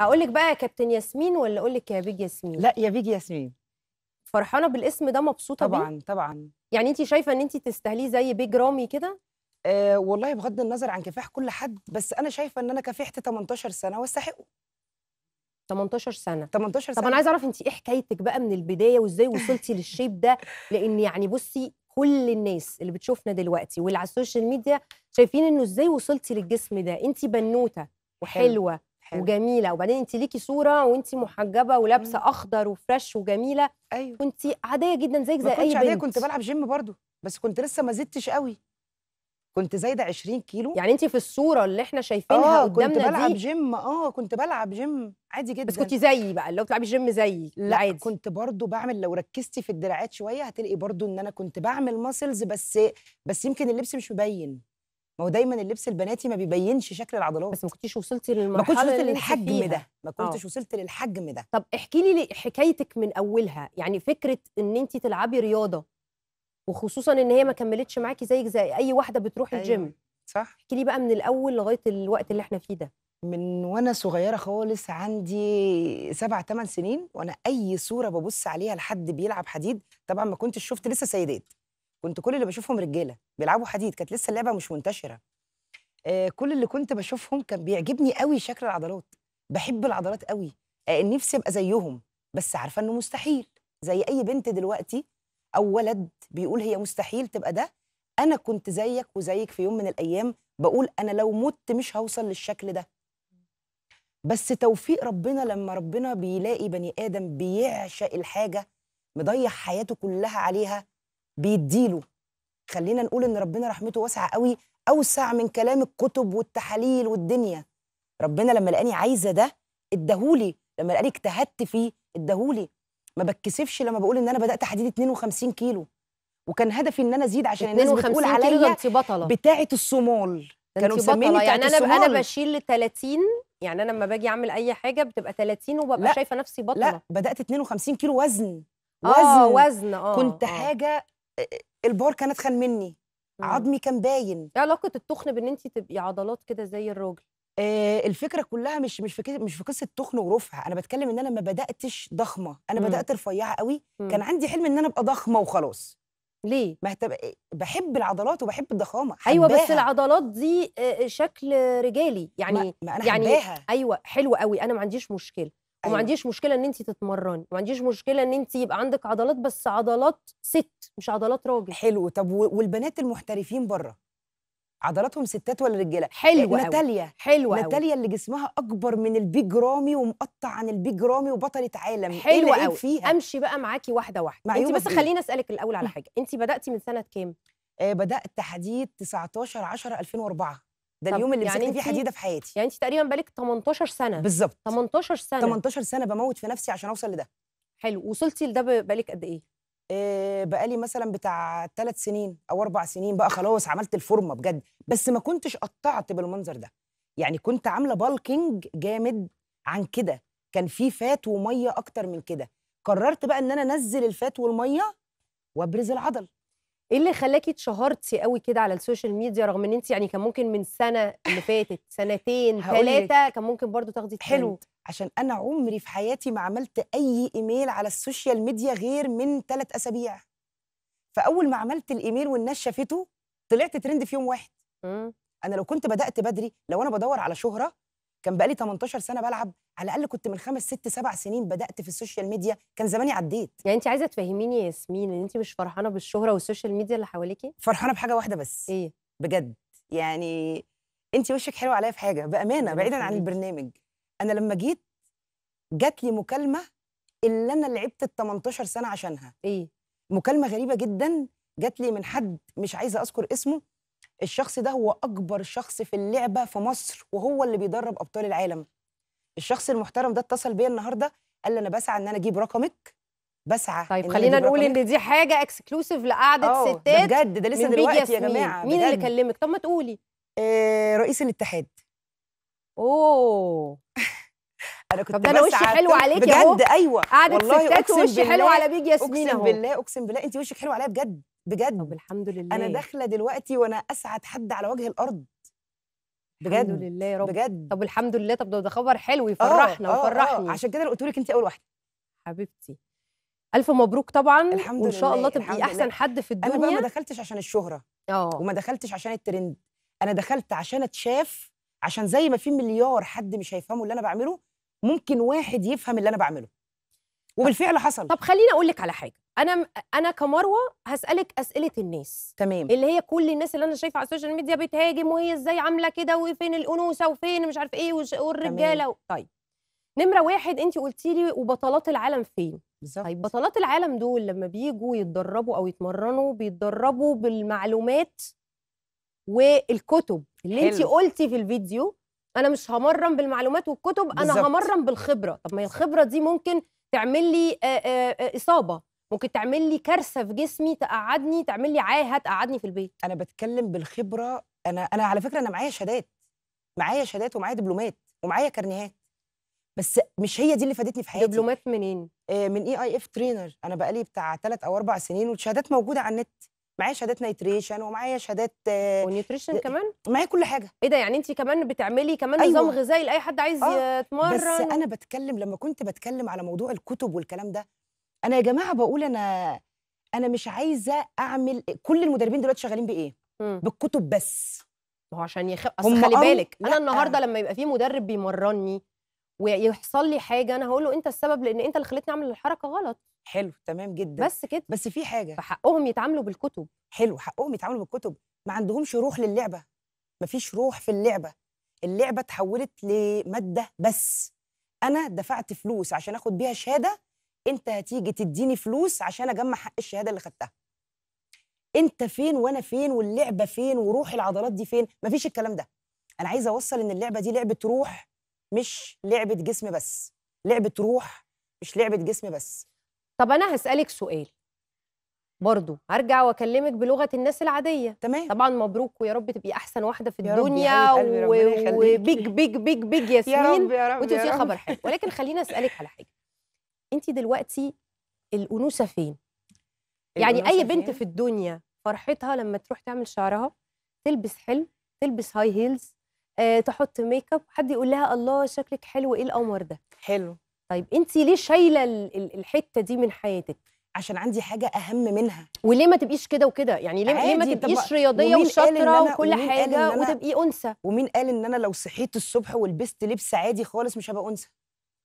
هقول لك بقى يا كابتن ياسمين ولا اقول لك يا بيج ياسمين لا يا بيج ياسمين فرحانه بالاسم ده مبسوطه طبعا بيه؟ طبعا يعني انت شايفه ان انت تستاهليه زي بيج رامي كده آه والله بغض النظر عن كفاح كل حد بس انا شايفه ان انا كافحت 18 سنه واستحقه 18 سنه 18 سنه طب انا عايزه اعرف انت ايه حكايتك بقى من البدايه وازاي وصلتي للشيب ده لان يعني بصي كل الناس اللي بتشوفنا دلوقتي واللي على السوشيال ميديا شايفين انه ازاي وصلتي للجسم ده انت بنوته وحلوه حلو. وجميله وبعدين انت ليكي صوره وانت محجبه ولابسه اخضر وفريش وجميله ايوه كنت عاديه جدا زيك زي اي بنت عاديه كنت بلعب جيم برضو بس كنت لسه ما زدتش قوي كنت زايده 20 كيلو يعني انت في الصوره اللي احنا شايفينها آه قدامنا كنت بلعب دي. جيم اه كنت بلعب جيم عادي جدا بس كنت زيي بقى لو بتلعبي جيم زيي لا عادي. كنت برضو بعمل لو ركزتي في الدراعات شويه هتلاقي برضو ان انا كنت بعمل ماسلز بس بس يمكن اللبس مش مبين ما هو دايما اللبس البناتي ما بيبينش شكل العضلات بس ما كنتيش وصلتي للمرحله ما كنتش وصلت للحجم ده ما آه. كنتش وصلت للحجم ده طب احكي لي حكايتك من اولها يعني فكره ان انت تلعبي رياضه وخصوصا ان هي ما كملتش معاكي زيك زي اي واحده بتروح أيوة. الجيم صح احكي لي بقى من الاول لغايه الوقت اللي احنا فيه ده من وانا صغيره خالص عندي سبع ثمان سنين وانا اي صوره ببص عليها لحد بيلعب حديد طبعا ما كنتش شفت لسه سيدات كنت كل اللي بشوفهم رجاله بيلعبوا حديد كانت لسه اللعبه مش منتشره آه كل اللي كنت بشوفهم كان بيعجبني قوي شكل العضلات بحب العضلات قوي آه نفسي ابقى زيهم بس عارفه انه مستحيل زي اي بنت دلوقتي او ولد بيقول هي مستحيل تبقى ده انا كنت زيك وزيك في يوم من الايام بقول انا لو مت مش هوصل للشكل ده بس توفيق ربنا لما ربنا بيلاقي بني ادم بيعشق الحاجه مضيع حياته كلها عليها بيديله خلينا نقول ان ربنا رحمته واسعه قوي اوسع من كلام الكتب والتحاليل والدنيا ربنا لما لقاني عايزه ده اداهولي لما لقاني اجتهدت فيه اداهولي ما بتكسفش لما بقول ان انا بدات حديد 52 كيلو وكان هدفي ان انا ازيد عشان الناس بتقول عليا بتاعه الصومال كانوا مسميني يعني انا انا بشيل 30 يعني انا لما باجي اعمل اي حاجه بتبقى 30 وببقى شايفه نفسي بطله لا بدات 52 كيلو وزن آه، وزن اه وزن اه كنت آه. حاجه البار كان اتخن مني عظمي كان باين ايه علاقه التخن بان انت تبقي عضلات كده زي الراجل آه الفكره كلها مش مش في مش في قصه تخن ورفع انا بتكلم ان انا ما بداتش ضخمه انا مم. بدات رفيعه قوي مم. كان عندي حلم ان انا ابقى ضخمه وخلاص ليه مهتب... إيه، بحب العضلات وبحب الضخامه حباها. ايوه بس العضلات دي آه، شكل رجالي يعني ما, ما أنا يعني حباها. ايوه حلو قوي انا ما عنديش مشكله وما أيوة. عنديش مشكله ان انت تتمرني وما عنديش مشكله ان انت يبقى عندك عضلات بس عضلات ست مش عضلات راجل حلو طب والبنات المحترفين بره عضلاتهم ستات ولا رجاله حلوه ناتاليا حلوه ناتاليا اللي جسمها اكبر من البيج رامي ومقطع عن البيج رامي وبطله عالم إيه حلو إيه قوي فيها امشي بقى معاكي واحده واحده انت بس خليني اسالك الاول على حاجه انت بداتي من سنه كام آه بدات تحديد 19 10 2004 ده اليوم اللي يعني مسكت فيه حديده في حياتي يعني انت تقريبا بالك 18 سنه بالظبط 18 سنه 18 سنه بموت في نفسي عشان اوصل لده حلو وصلتي لده بقالك قد ايه إيه بقالي مثلا بتاع ثلاث سنين او اربع سنين بقى خلاص عملت الفورمه بجد بس ما كنتش قطعت بالمنظر ده يعني كنت عامله بالكينج جامد عن كده كان في فات وميه اكتر من كده قررت بقى ان انا انزل الفات والميه وابرز العضل ايه اللي خلاكي اتشهرتي قوي كده على السوشيال ميديا رغم ان انت يعني كان ممكن من سنه اللي فاتت سنتين ثلاثه كان ممكن برضو تاخدي حلو عشان انا عمري في حياتي ما عملت اي ايميل على السوشيال ميديا غير من ثلاث اسابيع فاول ما عملت الايميل والناس شافته طلعت ترند في يوم واحد م. انا لو كنت بدات بدري لو انا بدور على شهره كان بقالي 18 سنه بلعب على الاقل كنت من خمس ست سبع سنين بدات في السوشيال ميديا كان زماني عديت يعني انت عايزه تفهميني يا ياسمين ان انت مش فرحانه بالشهره والسوشيال ميديا اللي حواليكي فرحانه بحاجه واحده بس ايه بجد يعني انت وشك حلو عليا في حاجه بامانه بعيدا عن البرنامج انا لما جيت جات لي مكالمه اللي انا لعبت ال 18 سنه عشانها ايه مكالمه غريبه جدا جات لي من حد مش عايزه اذكر اسمه الشخص ده هو اكبر شخص في اللعبه في مصر وهو اللي بيدرب ابطال العالم الشخص المحترم ده اتصل بيا النهارده قال لي انا بسعى ان انا اجيب رقمك بسعى طيب إن خلينا نقول ان دي حاجه اكسكلوسيف لقعده آه، ستات ده بجد ده لسه دلوقتي يا جماعه مين بجد. اللي كلمك طب ما تقولي آه رئيس الاتحاد اوه انا كنت طب انا وشي حلو عليك يا بجد ايوه قعدت ستات وشي حلو على بيج ياسمين اهو اقسم بالله اقسم بالله انت وشك حلو عليا بجد بجد طب الحمد لله انا داخله دلوقتي وانا اسعد حد على وجه الارض بجد الحمد لله يا رب بجد طب الحمد لله طب ده خبر حلو آه، يفرحنا وفرحني آه، آه. عشان كده قلت لك انت اول واحده حبيبتي الف مبروك طبعا الحمد وان شاء الله تبقي احسن لله. حد في الدنيا انا بقى ما دخلتش عشان الشهره اه وما دخلتش عشان الترند انا دخلت عشان اتشاف عشان زي ما في مليار حد مش هيفهموا اللي انا بعمله ممكن واحد يفهم اللي انا بعمله وبالفعل حصل طب خليني اقول لك على حاجه انا انا كمروه هسالك اسئله الناس تمام اللي هي كل الناس اللي انا شايفه على السوشيال ميديا بتهاجم وهي ازاي عامله كده وفين الانوثه وفين مش عارف ايه والرجاله و... طيب نمره واحد انت قلتي لي وبطلات العالم فين بالظبط طيب بطلات العالم دول لما بيجوا يتدربوا او يتمرنوا بيتدربوا بالمعلومات والكتب اللي انت قلتي في الفيديو انا مش همرن بالمعلومات والكتب انا بالزبط. همرن بالخبره طب ما هي الخبره دي ممكن تعمل لي اصابه ممكن تعمل لي كارثه في جسمي تقعدني تعمل لي عاهه تقعدني في البيت انا بتكلم بالخبره انا انا على فكره انا معايا شهادات معايا شهادات ومعايا دبلومات ومعايا كارنيهات بس مش هي دي اللي فادتني في حياتي دبلومات منين؟ من اي اي اف ترينر انا بقالي بتاع ثلاث او اربع سنين والشهادات موجوده على النت معايا شهادات نيتريشن ومعايا شهادات ونيوتريشن آه، كمان معايا كل حاجه ايه ده يعني انت كمان بتعملي كمان أيوة. نظام غذائي لاي حد عايز آه. يتمرن بس انا بتكلم لما كنت بتكلم على موضوع الكتب والكلام ده انا يا جماعه بقول انا انا مش عايزه اعمل كل المدربين دلوقتي شغالين بايه م. بالكتب بس ما هو عشان يخ... اصل خلي بالك انا النهارده لما يبقى في مدرب بيمرني ويحصل لي حاجه انا هقول له انت السبب لان انت اللي خلتني اعمل الحركه غلط حلو تمام جدا بس كده بس في حاجه فحقهم يتعاملوا بالكتب حلو حقهم يتعاملوا بالكتب ما عندهمش روح للعبه ما فيش روح في اللعبه اللعبه اتحولت لماده بس انا دفعت فلوس عشان اخد بيها شهاده انت هتيجي تديني فلوس عشان اجمع حق الشهاده اللي خدتها انت فين وانا فين واللعبه فين وروح العضلات دي فين مفيش الكلام ده انا عايزه اوصل ان اللعبه دي لعبه روح مش لعبه جسم بس لعبه روح مش لعبه جسم بس طب انا هسالك سؤال برضو هرجع واكلمك بلغه الناس العاديه تمام طبعا مبروك ويا رب تبقي احسن واحده في الدنيا وبيج بيج بيج بيج ياسمين يا رب يا رب يا رب. خبر حلو ولكن خليني اسالك على حاجه انت دلوقتي الانوثه فين يعني اي بنت فين؟ في الدنيا فرحتها لما تروح تعمل شعرها تلبس حلو تلبس هاي هيلز آه، تحط ميك اب حد يقول لها الله شكلك حلو ايه القمر ده حلو طيب انت ليه شايله الحته دي من حياتك عشان عندي حاجه اهم منها وليه ما تبقيش كده وكده يعني ليه ليه ما تبقيش رياضيه وشاطره وكل حاجه وتبقي انثى ومين قال ان انا لو صحيت الصبح ولبست لبس عادي خالص مش هبقى انثى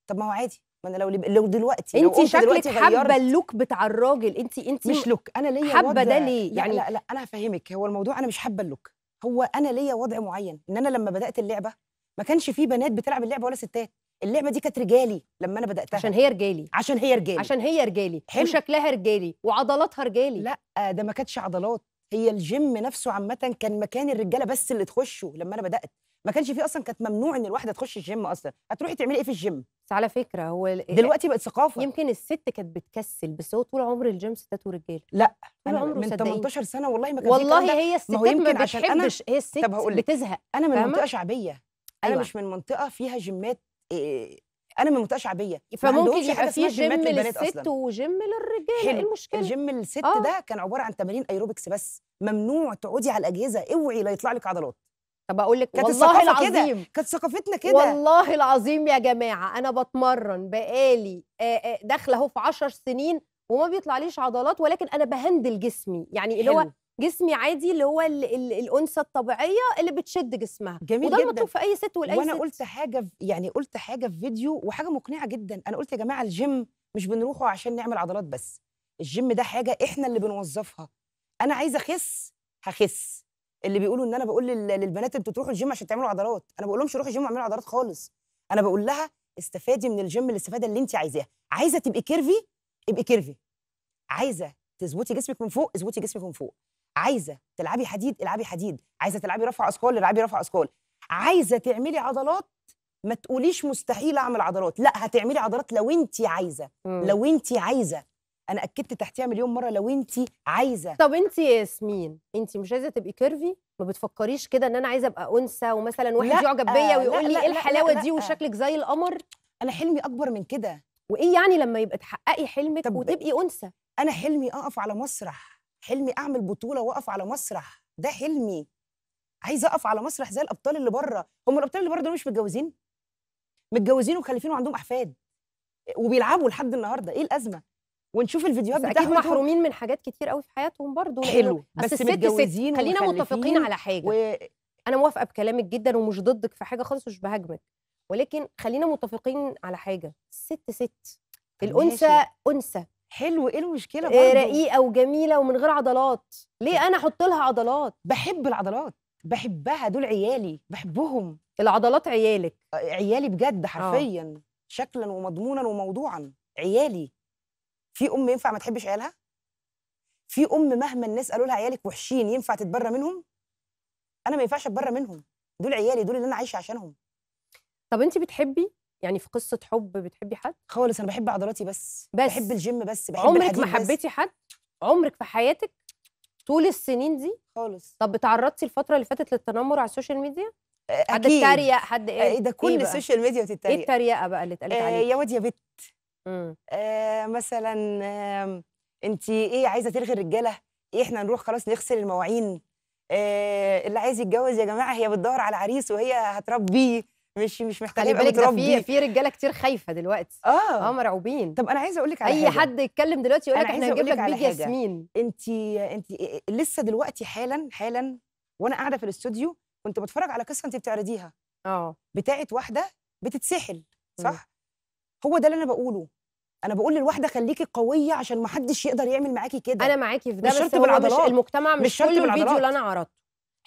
طب ما هو عادي ما انا لو لو دلوقتي انت شكلك حابه اللوك بتاع الراجل انت انت مش لوك انا ليا حابه ده ليه يعني لا لا, لا انا هفهمك هو الموضوع انا مش حابه اللوك هو انا ليا وضع معين ان انا لما بدات اللعبه ما كانش في بنات بتلعب اللعبه ولا ستات اللعبه دي كانت رجالي لما انا بداتها عشان هي رجالي عشان هي رجالي عشان هي رجالي حلو. وشكلها رجالي وعضلاتها رجالي لا آه، ده ما كانتش عضلات هي الجيم نفسه عامه كان مكان الرجاله بس اللي تخشه لما انا بدات ما كانش في اصلا كانت ممنوع ان الواحده تخش الجيم اصلا هتروحي تعملي ايه في الجيم بس على فكره هو إيه، دلوقتي بقت ثقافه يمكن الست كانت بتكسل بس هو طول عمر الجيم ستات ورجاله لا طول عمره من 18 سنه والله ما كان والله هي الستات ما, هو يمكن ما عشان انا هي الست طب بتزهق انا من منطقه شعبيه انا أيوة. مش من منطقه فيها جيمات إيه انا من منطقه شعبيه فممكن يبقى في جيم للست وجيم للرجال إيه حلو. المشكله الجيم للست آه. ده كان عباره عن تمارين ايروبكس بس ممنوع تقعدي على الاجهزه اوعي لا يطلع لك عضلات طب اقول لك كانت والله العظيم كده. كانت ثقافتنا كده والله العظيم يا جماعه انا بتمرن بقالي داخله اهو في 10 سنين وما بيطلعليش عضلات ولكن انا بهندل جسمي يعني اللي هو جسمي عادي اللي هو الـ الـ الانثى الطبيعيه اللي بتشد جسمها جميل وده المطلوب في اي ست ولاي وانا ست. قلت حاجه يعني قلت حاجه في فيديو وحاجه مقنعه جدا انا قلت يا جماعه الجيم مش بنروحه عشان نعمل عضلات بس الجيم ده حاجه احنا اللي بنوظفها انا عايزه اخس هخس اللي بيقولوا ان انا بقول للبنات انتوا تروحوا الجيم عشان تعملوا عضلات انا بقول لهمش روحي الجيم واعملوا عضلات خالص انا بقول لها استفادي من الجيم الاستفاده اللي انت عايزاها عايزه تبقي كيرفي ابقي كيرفي عايزه تظبطي جسمك من فوق اظبطي جسمك من فوق عايزه تلعبي حديد العبي حديد عايزه تلعبي رفع اثقال العبي رفع اثقال عايزه تعملي عضلات ما تقوليش مستحيل اعمل عضلات لا هتعملي عضلات لو انت عايزه مم. لو انت عايزه انا اكدت تحتيها مليون مره لو انت عايزه طب انت يا ياسمين انت مش عايزه تبقي كيرفي ما بتفكريش كده ان انا عايزه ابقى انثى ومثلا واحد يعجب بيا ويقول لي ايه الحلاوه دي وشكلك زي القمر انا حلمي اكبر من كده وايه يعني لما يبقى تحققي حلمك وتبقي انثى انا حلمي اقف على مسرح حلمي اعمل بطوله واقف على مسرح ده حلمي عايزه اقف على مسرح زي الابطال اللي بره هم الابطال اللي بره دول مش متجوزين متجوزين وخلفين وعندهم احفاد وبيلعبوا لحد النهارده ايه الازمه ونشوف الفيديوهات بتاعتهم اكيد محرومين من حاجات كتير قوي في حياتهم برضو حلو بس الست ست خلينا متفقين على حاجه و... انا موافقه بكلامك جدا ومش ضدك في حاجه خالص مش بهاجمك ولكن خلينا متفقين على حاجه الست ست الانثى انثى حلو ايه المشكله آه، برضه رقيقه وجميله ومن غير عضلات ليه انا احط لها عضلات بحب العضلات بحبها دول عيالي بحبهم العضلات عيالك آه، عيالي بجد آه. حرفيا آه. شكلا ومضمونا وموضوعا عيالي في ام ينفع ما تحبش عيالها في ام مهما الناس قالوا لها عيالك وحشين ينفع تتبرى منهم انا ما ينفعش اتبرى منهم دول عيالي دول اللي انا عايشه عشانهم طب انت بتحبي يعني في قصه حب بتحبي حد خالص انا بحب عضلاتي بس, بس بحب الجيم بس بحب عمرك ما حبيتي حد عمرك في حياتك طول السنين دي خالص طب اتعرضتي الفتره اللي فاتت للتنمر على السوشيال ميديا أكيد. حد اتريق حد ايه, إيه ده كل إيه السوشيال ميديا بتتريق ايه التريقه بقى اللي اتقالت إيه، عليك يا واد يا بت آه مثلا آه انت ايه عايزه تلغي الرجاله إيه احنا نروح خلاص نغسل المواعين آه اللي عايز يتجوز يا جماعه هي بتدور على عريس وهي هتربيه مش مش محتاجه خلي بالك في في رجاله كتير خايفه دلوقتي اه اه مرعوبين طب انا عايزه اقول لك على اي حاجة. حد يتكلم دلوقتي يقول لك احنا هنجيب لك بيج ياسمين انت انت لسه دلوقتي حالا حالا وانا قاعده في الاستوديو كنت بتفرج على قصه انت بتعرضيها اه بتاعت واحده بتتسحل صح؟ م. هو ده اللي انا بقوله انا بقول للواحده خليكي قويه عشان ما حدش يقدر يعمل معاكي كده انا معاكي في ده مش بس هو مش المجتمع مش, مش الفيديو اللي انا عرضته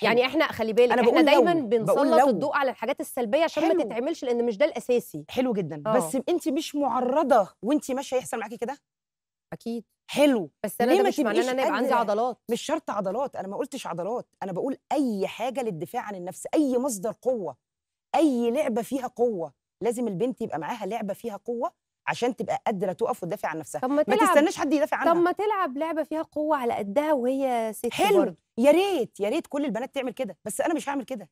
يعني احنا خلي بالك أنا احنا دايما بنسلط الضوء على الحاجات السلبيه عشان ما تتعملش لان مش ده الاساسي حلو جدا أوه. بس انت مش معرضه وانت ماشيه يحصل معاكي كده اكيد حلو بس انا مش معناه ان انا يبقى عندي عضلات مش شرط عضلات انا ما قلتش عضلات انا بقول اي حاجه للدفاع عن النفس اي مصدر قوه اي لعبه فيها قوه لازم البنت يبقى معاها لعبه فيها قوه عشان تبقى قادره تقف وتدافع عن نفسها طب ما, ما تستناش حد يدافع عنها طب ما تلعب لعبه فيها قوه على قدها وهي ست حلو يا ريت يا ريت كل البنات تعمل كده بس انا مش هعمل كده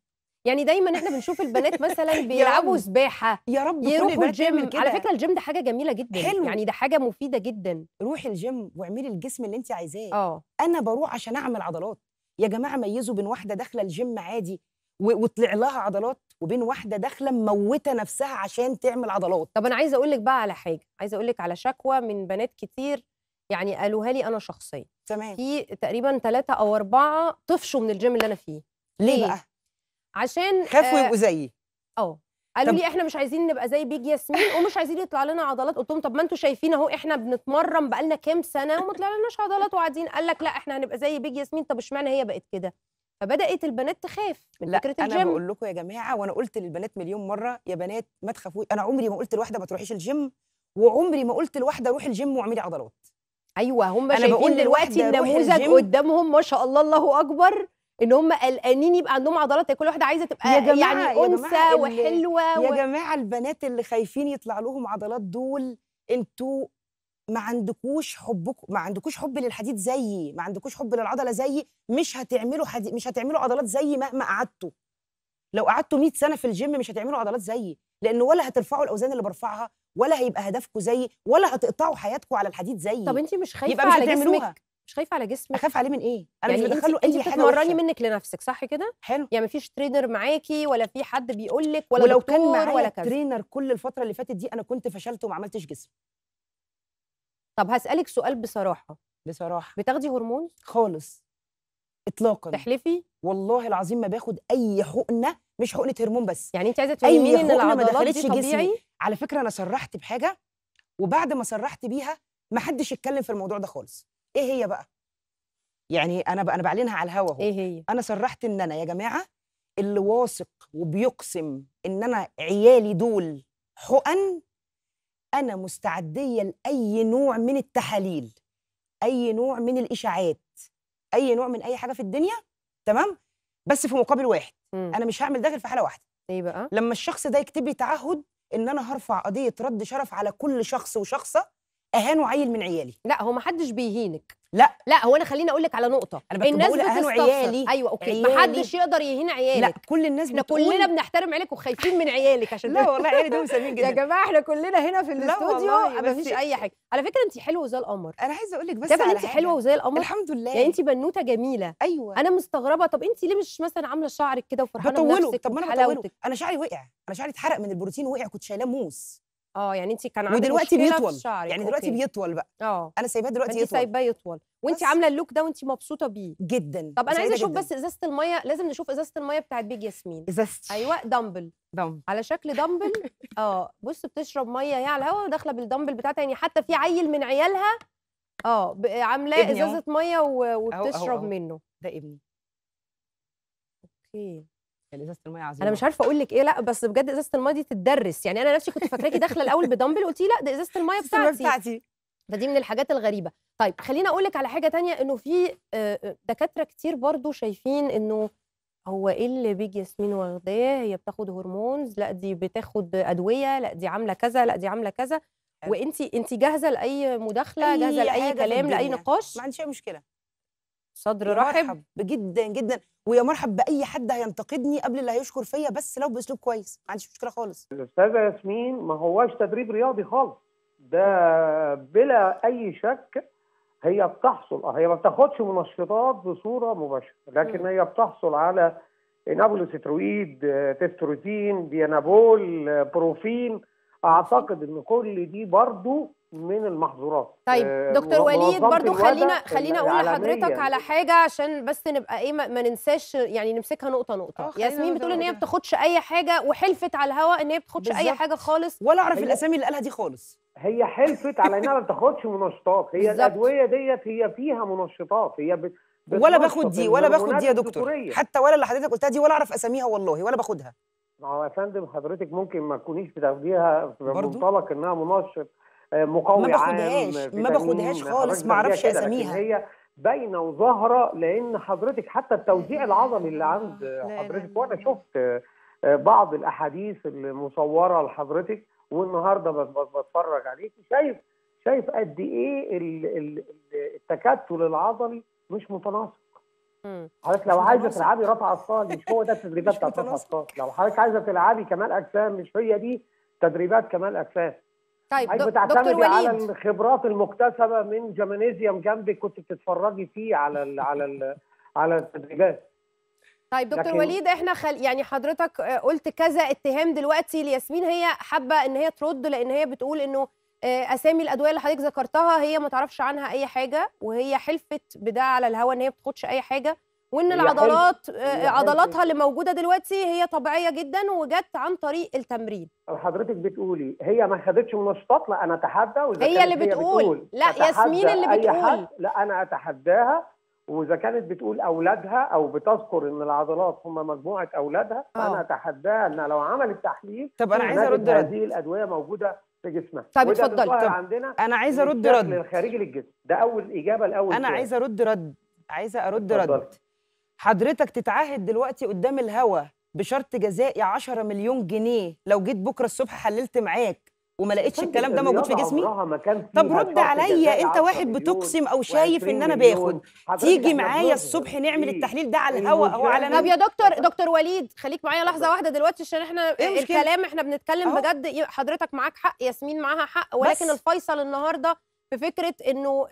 يعني دايما احنا بنشوف البنات مثلا بيلعبوا سباحه يا رب يروحوا الجيم على فكره الجيم ده حاجه جميله جدا حلو. يعني ده حاجه مفيده جدا روحي الجيم واعملي الجسم اللي انت عايزاه اه انا بروح عشان اعمل عضلات يا جماعه ميزوا بين واحده داخله الجيم عادي وطلع لها عضلات وبين واحده داخله موته نفسها عشان تعمل عضلات طب انا عايزه اقول لك بقى على حاجه عايزه اقول لك على شكوى من بنات كتير يعني قالوها لي انا شخصيا تمام في تقريبا ثلاثة او اربعة طفشوا من الجيم اللي انا فيه ليه, ليه؟ بقى عشان خافوا يبقوا آه، زيي اه قالوا لي احنا مش عايزين نبقى زي بيج ياسمين ومش عايزين يطلع لنا عضلات قلت لهم طب ما انتم شايفين اهو احنا بنتمرن بقالنا كام سنه وما طلعلناش عضلات وقاعدين قال لك لا احنا هنبقى زي بيج ياسمين طب اشمعنى هي بقت كده فبدات البنات تخاف من فكره الجيم انا بقول لكم يا جماعه وانا قلت للبنات مليون مره يا بنات ما تخافوش انا عمري ما قلت لواحده ما تروحيش الجيم وعمري ما قلت لواحده روحي الجيم واعملي عضلات ايوه هم شايفين بقول دلوقتي النموذج قدامهم ما شاء الله الله اكبر ان هم قلقانين يبقى عندهم عضلات كل واحده عايزه تبقى يا جماعة يعني انثى وحلوه يا و... جماعه البنات اللي خايفين يطلع لهم عضلات دول انتوا ما عندكوش حبكم ما عندكوش حب للحديد زيي ما عندكوش حب للعضله زيي مش هتعملوا حديد مش هتعملوا عضلات زيي مهما قعدتوا لو قعدتوا 100 سنه في الجيم مش هتعملوا عضلات زيي لان ولا هترفعوا الاوزان اللي برفعها ولا هيبقى هدفكم زيي ولا هتقطعوا حياتكم على الحديد زيي طب انت مش خايفه يبقى مش على هتعملوها. جسمك مش خايفه على جسمك اخاف عليه من ايه انا يعني مش بدخله انت حاجه بتمرني منك لنفسك صح كده حلو يعني مفيش ترينر معاكي ولا في حد بيقول لك ولا ولو كان معايا ولا كذا ترينر كل الفتره اللي فاتت دي انا كنت فشلت وما عملتش جسم طب هسألك سؤال بصراحة بصراحة بتاخدي هرمون؟ خالص اطلاقا تحلفي؟ والله العظيم ما باخد اي حقنه مش حقنه هرمون بس يعني انت عايزه تقولي مين ان العضلات دي طبيعي؟ جسمي. على فكره انا صرحت بحاجه وبعد ما صرحت بيها ما حدش اتكلم في الموضوع ده خالص ايه هي بقى يعني انا بقى انا بعلنها على الهوا اهو ايه هي انا صرحت ان انا يا جماعه اللي واثق وبيقسم ان انا عيالي دول حقن انا مستعديه لاي نوع من التحاليل اي نوع من الاشاعات اي نوع من اي حاجه في الدنيا تمام بس في مقابل واحد م. انا مش هعمل ده غير في حاله واحده ايه بقى لما الشخص ده يكتب لي تعهد ان انا هرفع قضيه رد شرف على كل شخص وشخصه اهانوا عيل من عيالي لا هو ما حدش بيهينك لا لا هو انا خليني اقول لك على نقطه انا الناس بتقول اهانوا عيالي ايوه اوكي ما حدش يقدر يهين عيالك لا كل الناس احنا بتقول... كلنا بنحترم عيالك وخايفين من عيالك عشان لا والله عيالي دول سامين جدا يا جماعه احنا كلنا هنا في الاستوديو ما فيش اي حاجه على فكره انت حلوه زي القمر انا عايزه اقول لك بس على انت حلوه وزي القمر الحمد لله يعني انت بنوته جميله ايوه انا مستغربه طب انت ليه مش مثلا عامله شعرك كده وفرحانه بنفسك طب ما انا انا شعري وقع انا شعري اتحرق من البروتين وقع كنت شايلاه موس اه يعني انت كان عندك ودلوقتي بيطول يعني دلوقتي أوكي. بيطول بقى اه انا سايباه دلوقتي يطول سايباه يطول وانت عامله اللوك ده وانت مبسوطه بيه جدا طب انا عايزه اشوف بس ازازه الميه لازم نشوف ازازه الميه بتاعت بيج ياسمين ازازتي ايوه دمبل دمبل على شكل دمبل اه بص بتشرب ميه هي على الهوا وداخله بالدمبل بتاعتها يعني حتى في عيل من عيالها اه عاملاه ازازه ميه وبتشرب منه ده ابني اوكي يعني ازازه الميه عظيمه انا مش عارفه اقول لك ايه لا بس بجد ازازه الميه دي تتدرس يعني انا نفسي كنت فاكراكي داخله الاول بدمبل قلتي لا ده ازازه الميه بتاعتي بتاعتي فدي من الحاجات الغريبه طيب خليني اقول لك على حاجه تانية انه في آه، آه، دكاتره كتير برضو شايفين انه هو ايه اللي بيجي ياسمين واخداه هي بتاخد هرمونز لا دي بتاخد ادويه لا دي عامله كذا لا دي عامله كذا وانت انت جاهزه لاي مداخله جاهزه لاي كلام لاي نقاش ما عنديش اي مشكله صدر رحب جدا جدا ويا مرحب باي حد هينتقدني قبل اللي هيشكر فيا بس لو باسلوب كويس ما عنديش مشكله خالص الاستاذه ياسمين ما هواش تدريب رياضي خالص ده بلا اي شك هي بتحصل هي ما بتاخدش منشطات بصوره مباشره لكن م. هي بتحصل على انابول سترويد تستروتين ديانابول بروفين اعتقد ان كل دي برضو من المحظورات طيب آه، دكتور وليد برضو خلينا خلينا اقول لحضرتك على حاجه عشان بس نبقى ايه ما ننساش يعني نمسكها نقطه نقطه آه، ياسمين بتقول ان هي ما بتاخدش اي حاجه وحلفت على الهواء ان هي ما بتاخدش اي حاجه خالص ولا اعرف الاسامي اللي قالها دي خالص هي حلفت على انها ما بتاخدش منشطات هي بالزبط. الادويه ديت هي فيها منشطات هي بت... ولا باخد دي ولا باخد دي يا دكتور دكتورية. حتى ولا اللي حضرتك قلتها دي ولا اعرف اساميها والله ولا باخدها ما هو يا فندم حضرتك ممكن ما تكونيش بتاخديها بمنطلق انها منشط آه، مقوي ما عام باخدهاش ما باخدهاش خالص ما اعرفش اساميها هي باينه وظاهره لان حضرتك حتى التوزيع العضلي اللي عند حضرتك وانا شفت آه، بعض الاحاديث المصوره لحضرتك والنهارده بتفرج عليك شايف شايف قد ايه التكتل العضلي مش متناسق حضرتك لو عايزه تلعبي رفع اثقال مش هو ده التدريبات بتاعت رفع اثقال لو حضرتك عايزه تلعبي كمال اجسام مش هي دي تدريبات كمال اجسام طيب دكتور وليد. على الخبرات المكتسبه من جمانيزيوم جنبك كنت بتتفرجي فيه على الـ على الـ على التدريبات طيب دكتور وليد احنا خل... يعني حضرتك آه، قلت كذا اتهام دلوقتي لياسمين هي حابه ان هي ترد لان هي بتقول انه آه، اسامي الادويه اللي حضرتك ذكرتها هي ما تعرفش عنها اي حاجه وهي حلفت بده على الهوا ان هي ما بتاخدش اي حاجه وان العضلات آه، عضلاتها اللي موجوده دلوقتي هي طبيعيه جدا وجت عن طريق التمرين حضرتك بتقولي هي ما خدتش منشطات لا انا اتحدى واذا هي اللي بتقول, بتقول لا ياسمين اللي بتقول لا انا اتحداها واذا كانت بتقول اولادها او بتذكر ان العضلات هم مجموعه اولادها آه. فانا اتحداها ان لو عملت تحليل طب انا عايزه ارد رد هذه الادويه موجوده في جسمها طب اتفضل طب عندنا انا عايزه ارد رد الخارجي للجسم ده اول اجابه الاول انا عايزه ارد رد عايزه ارد رد حضرتك تتعهد دلوقتي قدام الهوا بشرط جزائي 10 مليون جنيه لو جيت بكره الصبح حللت معاك وما لقيتش الكلام ده موجود في جسمي طب رد عليا انت واحد بتقسم او شايف ان انا باخد تيجي معايا الصبح نعمل إيه؟ التحليل ده على الهواء او على طب يا دكتور دكتور وليد خليك معايا لحظه واحده دلوقتي عشان احنا إيه الكلام احنا بنتكلم بجد حضرتك معاك حق ياسمين معاها حق ولكن الفيصل النهارده في فكره انه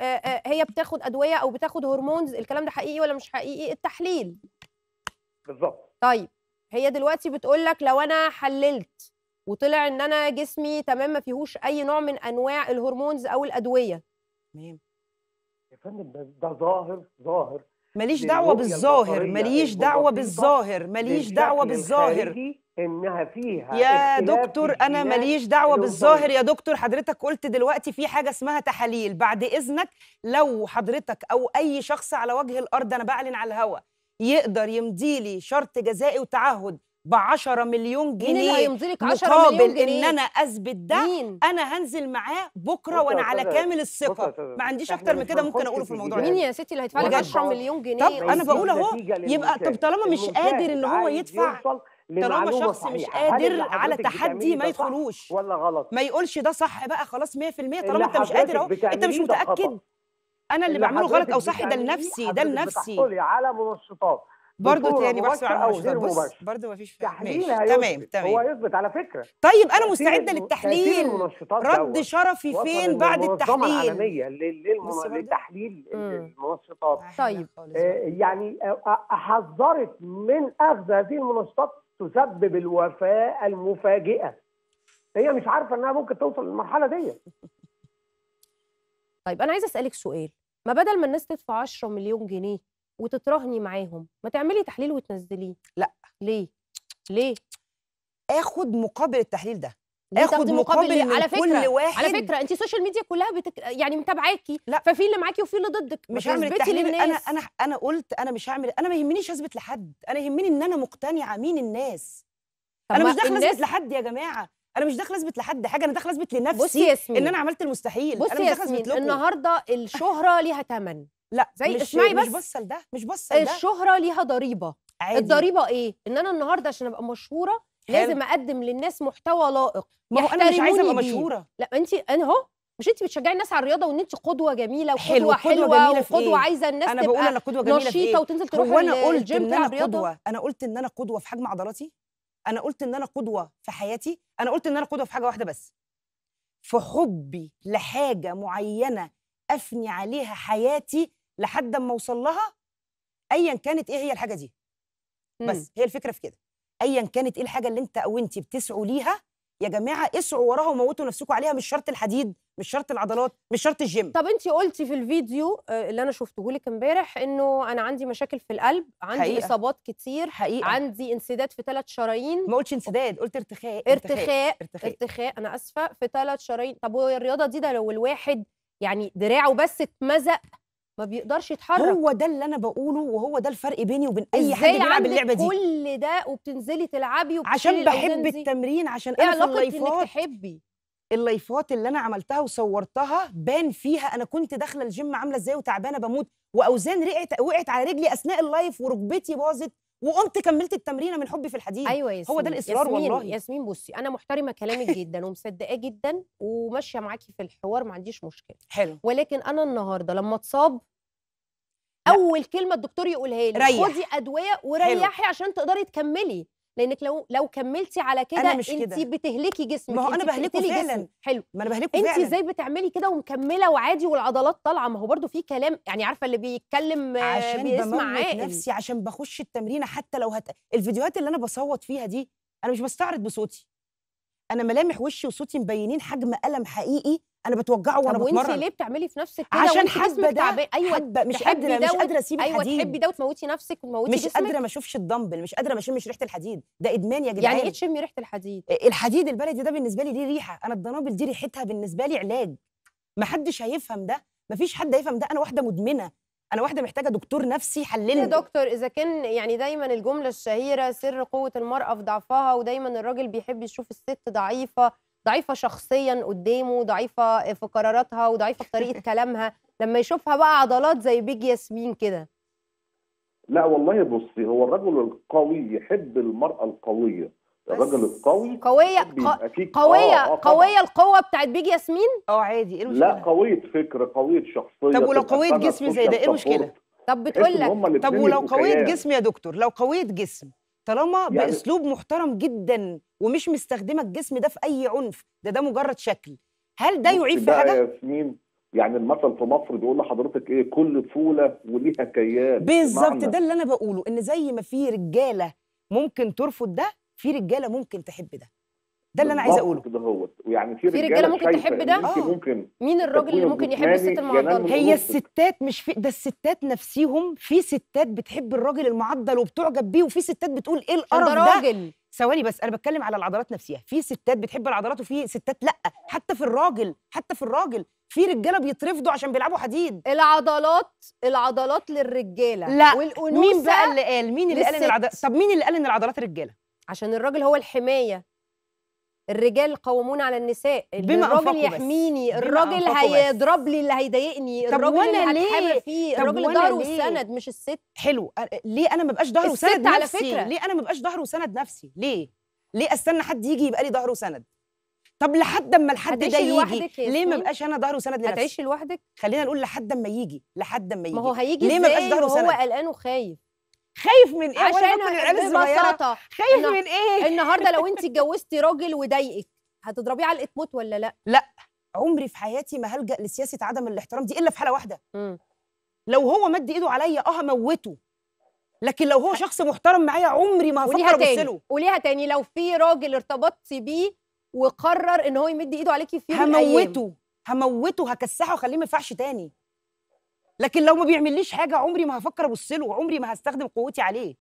هي بتاخد ادويه او بتاخد هرمونز الكلام ده حقيقي ولا مش حقيقي التحليل بالظبط طيب هي دلوقتي بتقول لك لو انا حللت وطلع ان انا جسمي تمام ما فيهوش اي نوع من انواع الهرمونز او الادويه تمام يا فندم ده ظاهر ظاهر ماليش دعوه بالظاهر ماليش دعوه بالظاهر ماليش دعوه بالظاهر انها فيها يا دكتور انا ماليش دعوه بالظاهر يا دكتور حضرتك قلت دلوقتي في حاجه اسمها تحاليل بعد اذنك لو حضرتك او اي شخص على وجه الارض انا بعلن على الهوا يقدر لي شرط جزائي وتعهد ب 10 مليون جنيه مين اللي هيمضيلك 10 مليون جنيه ان انا اثبت ده مين؟ انا هنزل معاه بكره وانا على كامل الثقه ما عنديش اكتر من كده ممكن اقوله في الموضوع ده مين يا ستي اللي هيدفع لك 10 مليون جنيه طب انا بقول اهو يبقى طب طالما مش قادر ان هو يدفع طالما شخص صحيحة. مش قادر على تحدي ما يدخلوش ولا غلط ما يقولش ده صح بقى خلاص 100% طالما انت مش قادر اهو انت مش متاكد انا اللي, اللي بعمله غلط او صح ده لنفسي ده لنفسي على منشطات برضه تاني بحسب على المنشطات بص برضه مفيش تحليل تمام تمام هو يثبت على فكره طيب انا مستعده للتحليل رد شرفي فين بعد التحليل للتحليل المنشطات طيب يعني آه، آه، حذرت من اخذ هذه المنشطات تسبب الوفاة المفاجئة هي مش عارفة انها ممكن توصل للمرحلة دي طيب انا عايزة اسألك سؤال ما بدل ما الناس تدفع 10 مليون جنيه وتترهني معاهم ما تعملي تحليل وتنزليه لا ليه ليه اخد مقابل التحليل ده اخد مقابل من على فكرة كل واحد على فكره انت السوشيال ميديا كلها بتك... يعني متابعاكي لا ففي اللي معاكي وفي اللي ضدك مش هعمل التحليل انا انا انا قلت انا مش هعمل انا ما يهمنيش اثبت لحد انا يهمني ان انا مقتنعه مين الناس انا مش داخله اثبت لحد يا جماعه انا مش داخله اثبت لحد حاجه انا داخله اثبت لنفسي بصي ياسمين. ان انا عملت المستحيل بصي انا مش داخله اثبت لكم النهارده الشهره ليها ثمن لا زي مش اسمعي بس مش بصل ده مش بصل ده الشهره ليها ضريبه عادي. الضريبه ايه ان انا النهارده عشان ابقى مشهوره لازم اقدم للناس محتوى لائق ما هو انا مش عايزه ابقى مشهوره لا انت انا اهو مش انت بتشجعي الناس على الرياضه وان انت قدوه جميله وقدوه حلوة, حلوه جميلة وقدوه إيه؟ عايزه الناس أنا تبقى أنا قدوة جميلة نشيطه إيه؟ وتنزل تروح وانا انا الجيم ان انا قدوه انا قلت ان انا قدوه في حجم عضلاتي انا قلت ان انا قدوه في حياتي انا قلت ان انا قدوه في حاجه واحده بس في حبي لحاجه معينه افني عليها حياتي لحد اما اوصل لها ايا كانت ايه هي الحاجه دي بس هي الفكره في كده ايا كانت ايه الحاجه اللي انت او انت بتسعوا ليها يا جماعه اسعوا وراها وموتوا نفسكم عليها مش شرط الحديد مش شرط العضلات مش شرط الجيم طب انت قلتي في الفيديو آه، اللي انا شفته لك امبارح انه انا عندي مشاكل في القلب عندي حقيقة. اصابات كتير حقيقة. عندي انسداد في ثلاث شرايين ما قلتش انسداد قلت ارتخاء ارتخاء ارتخاء, ارتخاء. ارتخاء. انا اسفه في ثلاث شرايين طب والرياضه دي ده لو الواحد يعني دراعه بس اتمزق ما بيقدرش يتحرك هو ده اللي انا بقوله وهو ده الفرق بيني وبين اي حد بيلعب اللعبه دي كل ده وبتنزلي تلعبي عشان بحب التمرين عشان ايه انا في اللايفات تحبي اللايفات اللي انا عملتها وصورتها بان فيها انا كنت داخله الجيم عامله ازاي وتعبانه بموت واوزان رقعت وقعت على رجلي اثناء اللايف وركبتي باظت وقمت كملت التمرين من حبي في الحديد ايوه ياسمين. هو ده الاصرار ياسمين. والله ياسمين بصي انا محترمه كلامك جدا ومصدقاه جدا وماشيه معاكي في الحوار ما عنديش مشكله حلو ولكن انا النهارده لما اتصاب اول كلمه الدكتور يقولها لي خدي ادويه وريحي حلو. عشان تقدري تكملي لانك لو لو كملتي على كده انت بتهلكي جسمك ما هو انا بهلكه فعلا جسمك. حلو ما انا بهلكه فعلا انت ازاي بتعملي كده ومكمله وعادي والعضلات طالعه ما هو برده في كلام يعني عارفه اللي بيتكلم آه، عشان بيسمع نفسي عشان بخش التمرين حتى لو هت... الفيديوهات اللي انا بصوت فيها دي انا مش بستعرض بصوتي انا ملامح وشي وصوتي مبينين حجم الم حقيقي انا بتوجعه وانا بتمرن وانت ليه بتعملي في نفسك كده عشان حابه ده ايوه حابة مش قادره مش قادره اسيب أيوة، الحديد ايوه تحبي ده وتموتي نفسك وتموتي مش قادره ما اشوفش الدمبل مش قادره ما اشمش ريحه الحديد ده ادمان يا جدعان يعني ايه تشمي ريحه الحديد آه، الحديد البلدي ده بالنسبه لي ليه ريحه انا الدنابل دي ريحتها بالنسبه لي علاج ما حدش هيفهم ده ما فيش حد هيفهم ده انا واحده مدمنه انا واحده محتاجه دكتور نفسي يحللني يا دكتور اذا كان يعني دايما الجمله الشهيره سر قوه المراه في ضعفها ودايما الراجل بيحب يشوف الست ضعيفه ضعيفه شخصيا قدامه ضعيفه في قراراتها وضعيفه في طريقه كلامها لما يشوفها بقى عضلات زي بيج ياسمين كده لا والله بصي هو الرجل القوي يحب المرأة القوية الرجل القوي قوية قوية آه آه قوية القوة بتاعت بيج ياسمين اه عادي ايه المشكلة؟ لا قوية فكر قوية شخصية طب ولو قوية جسم زي ده ايه المشكلة؟ طب بتقول لك طب ولو قوية جسم يا دكتور لو قوية جسم طالما يعني باسلوب محترم جدا ومش مستخدمه الجسم ده في اي عنف ده ده مجرد شكل هل ده يعيب في حاجه؟ ياسمين يعني المثل في مصر بيقول لحضرتك ايه كل فوله وليها كيان بالظبط ده اللي انا بقوله ان زي ما في رجاله ممكن ترفض ده في رجاله ممكن تحب ده ده اللي انا عايز اقوله كده هو يعني في رجاله, في رجالة ممكن تحب ده ممكن, آه. ممكن مين الراجل اللي ممكن يحب الست المعضله هي الستات مش في ده الستات نفسيهم في ستات بتحب الراجل المعضل وبتعجب بيه وفي ستات بتقول ايه القرف ده راجل ثواني بس انا بتكلم على العضلات نفسها في ستات بتحب العضلات وفي ستات لا حتى في الراجل حتى في الراجل في رجاله بيترفضوا عشان بيلعبوا حديد العضلات العضلات للرجاله لا والانوثه مين بقى اللي قال مين اللي قال ان العضلات طب مين اللي قال ان العضلات رجاله عشان الراجل هو الحمايه الرجال قوامون على النساء بما الراجل يحميني الراجل هيضرب لي اللي هيضايقني الراجل اللي هتحامى فيه الراجل ظهر وسند مش الست حلو ليه انا ما بقاش ظهر وسند على نفسي فكرة. ليه انا ما بقاش ظهر وسند نفسي ليه ليه استنى حد يجي يبقى لي ظهر وسند طب لحد اما الحد ده يجي ليه ما بقاش انا ظهر وسند لنفسي هتعيشي لوحدك خلينا نقول لحد اما يجي لحد اما يجي ما هو هيجي ليه ما بقاش ظهر وسند هو قلقان وخايف خايف من ايه عشان ببساطه خايف من ايه النهارده لو انت اتجوزتي راجل وضايقك هتضربيه على الاتموت ولا لا لا عمري في حياتي ما هلجا لسياسه عدم الاحترام دي الا في حاله واحده م. لو هو مد ايده عليا اه هموته لكن لو هو شخص محترم معايا عمري ما هفكر ابص له وليها تاني لو في راجل ارتبطتي بيه وقرر ان هو يمد ايده عليكي في هموته هموته هكسحه وخليه ما ينفعش تاني لكن لو ما بيعمليش حاجه عمري ما هفكر ابص له وعمري ما هستخدم قوتي عليه